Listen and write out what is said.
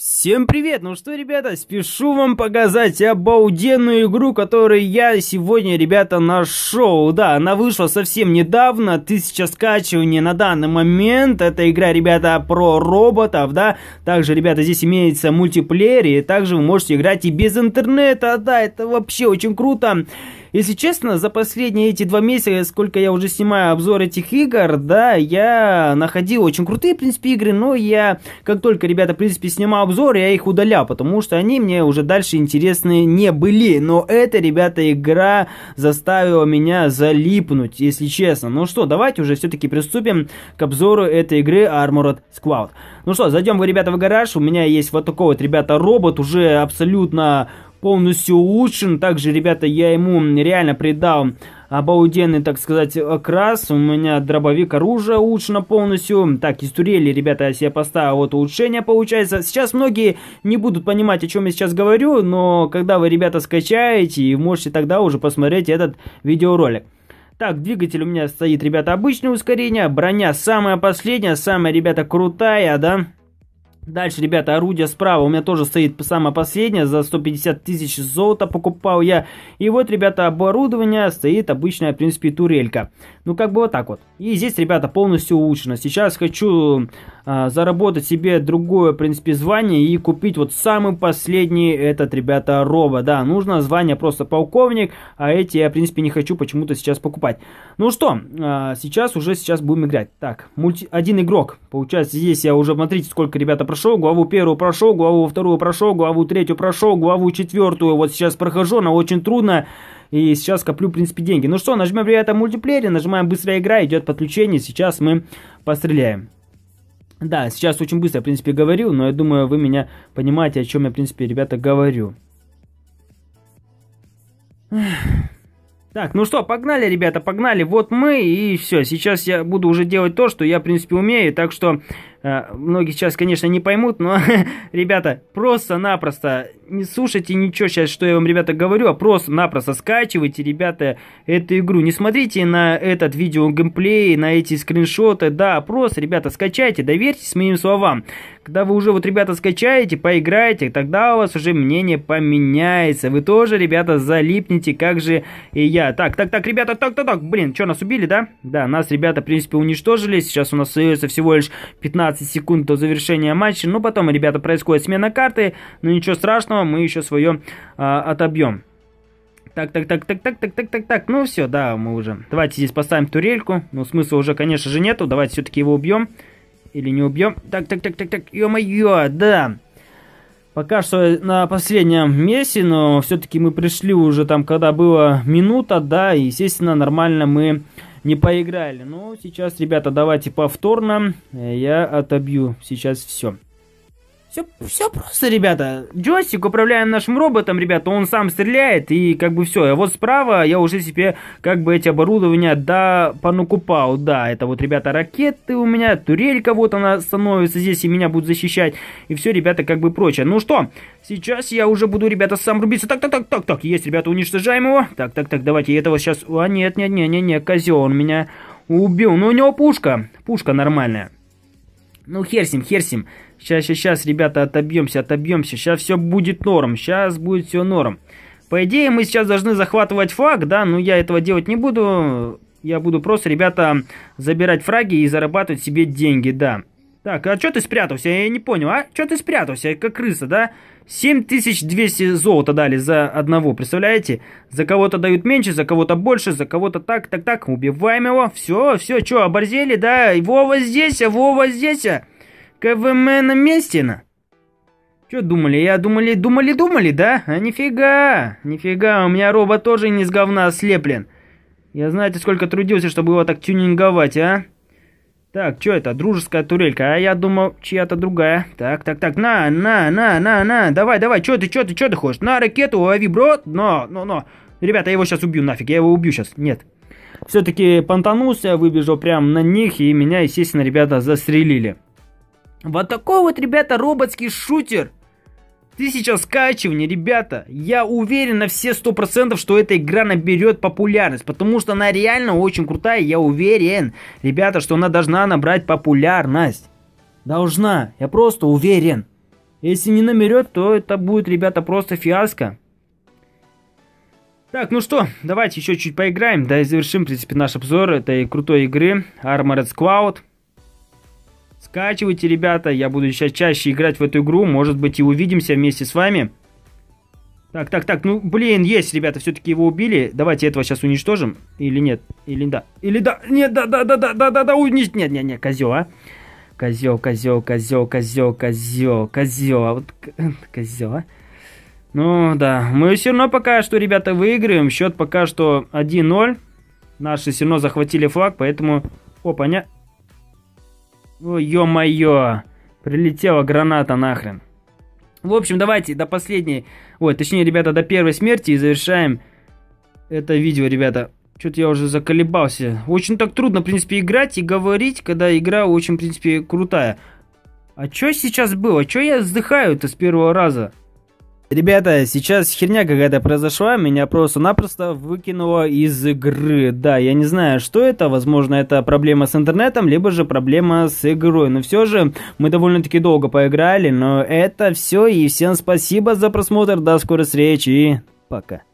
Всем привет! Ну что, ребята, спешу вам показать обалденную игру, которую я сегодня, ребята, нашел. Да, она вышла совсем недавно, тысяча скачиваний на данный момент. Это игра, ребята, про роботов, да. Также, ребята, здесь имеется мультиплеер, и также вы можете играть и без интернета, да, это вообще очень круто. Если честно, за последние эти два месяца, сколько я уже снимаю обзор этих игр, да, я находил очень крутые, в принципе, игры, но я, как только, ребята, в принципе, снимаю обзор, я их удалял, потому что они мне уже дальше интересны не были. Но эта, ребята, игра заставила меня залипнуть, если честно. Ну что, давайте уже все-таки приступим к обзору этой игры Armored Squad. Ну что, зайдем, ребята, в гараж. У меня есть вот такой вот, ребята, робот, уже абсолютно полностью улучшен. Также, ребята, я ему реально придал обалденный, так сказать, окрас. У меня дробовик оружия улучшено полностью. Так, из турели, ребята, я себе поставил вот улучшение получается. Сейчас многие не будут понимать, о чем я сейчас говорю, но когда вы, ребята, скачаете, и можете тогда уже посмотреть этот видеоролик. Так, двигатель у меня стоит, ребята, обычное ускорение, броня самая последняя, самая, ребята, крутая, да? Дальше, ребята, орудие справа у меня тоже стоит самое последнее, за 150 тысяч золота покупал я. И вот, ребята, оборудование стоит обычная, в принципе, турелька. Ну, как бы вот так вот. И здесь, ребята, полностью улучшено. Сейчас хочу а, заработать себе другое, в принципе, звание и купить вот самый последний этот, ребята, робо. Да, нужно звание просто полковник, а эти я, в принципе, не хочу почему-то сейчас покупать. Ну что, а, сейчас уже сейчас будем играть. Так, мульти... один игрок. Получается, здесь я уже, смотрите, сколько, ребята, прошло прошел, главу первую прошел, главу вторую прошел, главу третью прошел, главу четвертую вот сейчас прохожу, но очень трудно. И сейчас коплю, в принципе, деньги. Ну что, нажмем, ребята, мультиплеере, нажимаем быстрая игра, идет подключение, сейчас мы постреляем. Да, сейчас очень быстро, в принципе, говорю, но я думаю, вы меня понимаете, о чем я, в принципе, ребята, говорю. Так, ну что, погнали, ребята, погнали. Вот мы и все. Сейчас я буду уже делать то, что я, в принципе, умею. Так что Э, многие сейчас, конечно, не поймут, но, ребята, просто-напросто не слушайте ничего сейчас, что я вам, ребята, говорю, а просто-напросто скачивайте, ребята, эту игру. Не смотрите на этот видео геймплей, на эти скриншоты, да, а просто, ребята, скачайте, доверьтесь моим словам. Когда вы уже вот, ребята, скачаете, поиграете, тогда у вас уже мнение поменяется. Вы тоже, ребята, залипнете, как же и я. Так, так, так, ребята, так, так, так, блин, что, нас убили, да? Да, нас, ребята, в принципе, уничтожили. Сейчас у нас остается всего лишь 15 15 секунд до завершения матча. Но потом, ребята, происходит смена карты. Но ничего страшного, мы еще свое а, отобьем. Так, так, так, так, так, так, так, так, так. Ну все, да, мы уже. Давайте здесь поставим турельку. Ну, смысла уже, конечно же, нету. Давайте все-таки его убьем. Или не убьем. Так, так, так, так, так. Ё-моё, да. Пока что на последнем месте, но все-таки мы пришли уже там, когда было минута, да, и, естественно, нормально мы не поиграли. Но ну, сейчас, ребята, давайте повторно. Э, я отобью сейчас все. Все, все просто, ребята. Джойстик управляем нашим роботом, ребята, он сам стреляет, и как бы все. А вот справа я уже себе как бы эти оборудования да понукупал, Да, это вот, ребята, ракеты у меня, турелька, вот она становится здесь, и меня будут защищать. И все, ребята, как бы прочее. Ну что, сейчас я уже буду, ребята, сам рубиться. Так, так, так, так, так, есть, ребята, уничтожаем его. Так, так, так, давайте этого сейчас... А, нет, нет, нет, нет, нет, козел, он меня убил. Но ну, у него пушка, пушка нормальная. Ну, херсим, херсим. Сейчас, сейчас, сейчас, ребята, отобьемся, отобьемся. Сейчас все будет норм. Сейчас будет все норм. По идее, мы сейчас должны захватывать флаг, да, но ну, я этого делать не буду. Я буду просто, ребята, забирать фраги и зарабатывать себе деньги, да. Так, а что ты спрятался? Я не понял, а? Что ты спрятался? Как крыса, да? 7200 золота дали за одного, представляете? За кого-то дают меньше, за кого-то больше, за кого-то так, так, так. Убиваем его. Все, все, что, оборзели, да? Вова здесь, а Вова здесь, а? КВМ на Местина. Чё думали? Я думали, думали, думали, да? А нифига, нифига, у меня робот тоже не с говна слеплен. Я знаете, сколько трудился, чтобы его так тюнинговать, а? Так, что это? Дружеская турелька. А я думал, чья-то другая. Так, так, так. На, на, на, на, на. Давай, давай. Чё ты, чё ты, чё ты хочешь? На ракету, лови, брод. Но, но, но. Ребята, я его сейчас убью нафиг. Я его убью сейчас. Нет. Все-таки понтанулся, выбежал прямо на них, и меня, естественно, ребята застрелили. Вот такой вот, ребята, роботский шутер. Тысяча скачиваний, ребята. Я уверен на все сто процентов, что эта игра наберет популярность, потому что она реально очень крутая, я уверен. Ребята, что она должна набрать популярность. Должна, я просто уверен. Если не намерет, то это будет, ребята, просто фиаско. Так, ну что, давайте еще чуть поиграем, да и завершим, в принципе, наш обзор этой крутой игры Armored Squad. Скачивайте, ребята, я буду сейчас чаще играть в эту игру, может быть и увидимся вместе с вами. Так, так, так, ну, блин, есть, ребята, все-таки его убили. Давайте этого сейчас уничтожим. Или нет, или да, или да, нет, да, да, да, да, да, да, да, уничтожить, нет, нет, нет, козел, а. Козел, козел, козел, козел, козел, козел, а вот козел, а. Ну, да, мы все равно пока что, ребята, выиграем. Счет пока что 1-0. Наши все равно захватили флаг, поэтому... О, понятно. Ой, ё-моё, прилетела граната нахрен. В общем, давайте до последней, ой, точнее, ребята, до первой смерти и завершаем это видео, ребята. Что-то я уже заколебался. Очень так трудно, в принципе, играть и говорить, когда игра очень, в принципе, крутая. А что сейчас было? Чё я вздыхаю-то с первого раза? Ребята, сейчас херня какая-то произошла, меня просто-напросто выкинуло из игры. Да, я не знаю, что это, возможно, это проблема с интернетом, либо же проблема с игрой. Но все же, мы довольно-таки долго поиграли, но это все, и всем спасибо за просмотр, до скорой встречи и пока.